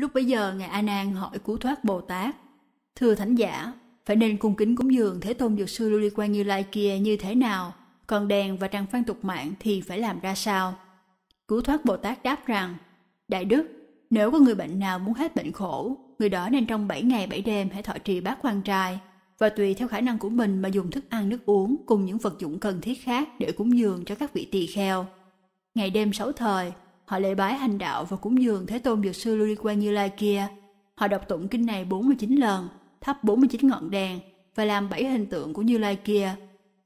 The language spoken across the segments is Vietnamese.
Lúc bấy giờ Ngài A Nan hỏi cứu thoát Bồ Tát. Thưa Thánh giả, phải nên cung kính cúng dường Thế Tôn Dược Sư Lưu Ly Quan Như Lai kia như thế nào? Còn đèn và trăng phan tục mạng thì phải làm ra sao? Cứu thoát Bồ Tát đáp rằng, Đại Đức, nếu có người bệnh nào muốn hết bệnh khổ, người đó nên trong 7 ngày 7 đêm hãy thọ trì bát quan trai và tùy theo khả năng của mình mà dùng thức ăn nước uống cùng những vật dụng cần thiết khác để cúng dường cho các vị tỳ kheo. Ngày đêm sáu thời, Họ lễ bái hành đạo và cúng dường Thế Tôn Dược Sư Lưu Quan Như Lai kia. Họ đọc tụng kinh này 49 lần, thắp 49 ngọn đèn và làm 7 hình tượng của Như Lai kia.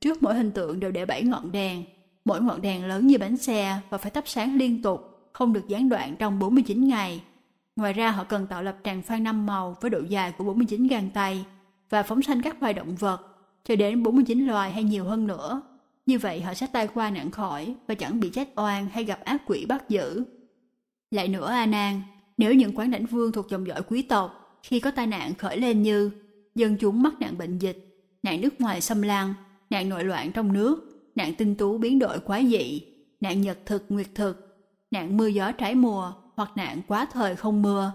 Trước mỗi hình tượng đều để 7 ngọn đèn. Mỗi ngọn đèn lớn như bánh xe và phải thắp sáng liên tục, không được gián đoạn trong 49 ngày. Ngoài ra họ cần tạo lập tràng phan năm màu với độ dài của 49 gang tay và phóng sanh các loài động vật cho đến 49 loài hay nhiều hơn nữa như vậy họ sẽ tai qua nạn khỏi và chẳng bị chết oan hay gặp ác quỷ bắt giữ. Lại nữa A Nan, nếu những quán lãnh vương thuộc dòng dõi quý tộc khi có tai nạn khởi lên như dân chúng mắc nạn bệnh dịch, nạn nước ngoài xâm lăng, nạn nội loạn trong nước, nạn tinh tú biến đổi quá dị, nạn nhật thực nguyệt thực, nạn mưa gió trái mùa hoặc nạn quá thời không mưa.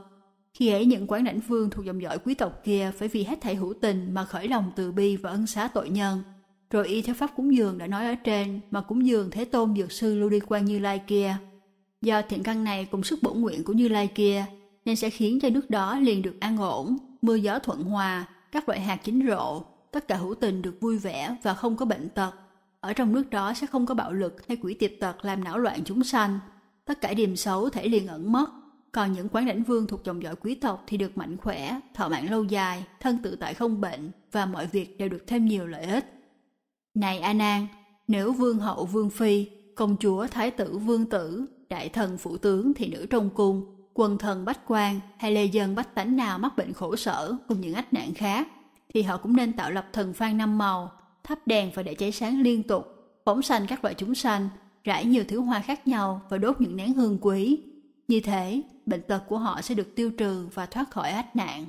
Khi ấy những quán lãnh vương thuộc dòng dõi quý tộc kia phải vì hết thảy hữu tình mà khởi lòng từ bi và ân xá tội nhân rồi y theo pháp cúng dường đã nói ở trên mà cúng dường thế tôn dược sư lưu đi quan như lai kia do thiện căn này cùng sức bổ nguyện của như lai kia nên sẽ khiến cho nước đó liền được an ổn mưa gió thuận hòa các loại hạt chín rộ tất cả hữu tình được vui vẻ và không có bệnh tật ở trong nước đó sẽ không có bạo lực hay quỷ tiệp tật làm não loạn chúng sanh tất cả điềm xấu thể liền ẩn mất còn những quán lãnh vương thuộc dòng dõi quý tộc thì được mạnh khỏe thọ mạng lâu dài thân tự tại không bệnh và mọi việc đều được thêm nhiều lợi ích này A Nan, nếu vương hậu vương phi, công chúa thái tử vương tử, đại thần phụ tướng thì nữ trong cung, quần thần bách quan hay lê dân bách tánh nào mắc bệnh khổ sở cùng những ách nạn khác, thì họ cũng nên tạo lập thần phan năm màu, thắp đèn và để cháy sáng liên tục, phóng sanh các loại chúng sanh, rải nhiều thứ hoa khác nhau và đốt những nén hương quý. Như thế, bệnh tật của họ sẽ được tiêu trừ và thoát khỏi ách nạn.